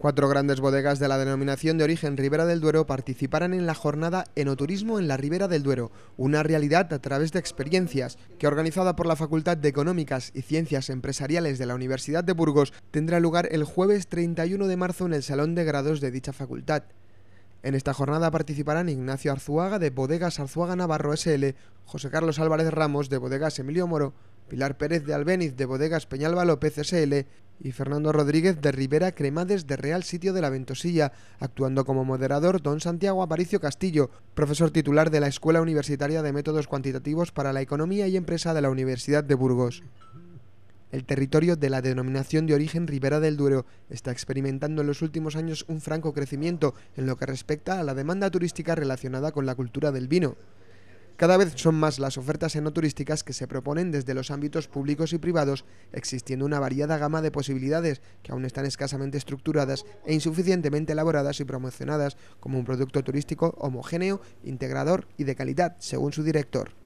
Cuatro grandes bodegas de la denominación de origen Ribera del Duero participarán en la jornada Enoturismo en la Ribera del Duero, una realidad a través de experiencias que organizada por la Facultad de Económicas y Ciencias Empresariales de la Universidad de Burgos tendrá lugar el jueves 31 de marzo en el Salón de Grados de dicha facultad. En esta jornada participarán Ignacio Arzuaga de Bodegas Arzuaga Navarro SL, José Carlos Álvarez Ramos de Bodegas Emilio Moro, Pilar Pérez de Albeniz de Bodegas Peñalba López SL y Fernando Rodríguez de Rivera Cremades de Real Sitio de la Ventosilla, actuando como moderador don Santiago Aparicio Castillo, profesor titular de la Escuela Universitaria de Métodos Cuantitativos para la Economía y Empresa de la Universidad de Burgos. El territorio de la denominación de origen Ribera del Duero está experimentando en los últimos años un franco crecimiento en lo que respecta a la demanda turística relacionada con la cultura del vino. Cada vez son más las ofertas enoturísticas que se proponen desde los ámbitos públicos y privados, existiendo una variada gama de posibilidades que aún están escasamente estructuradas e insuficientemente elaboradas y promocionadas como un producto turístico homogéneo, integrador y de calidad, según su director.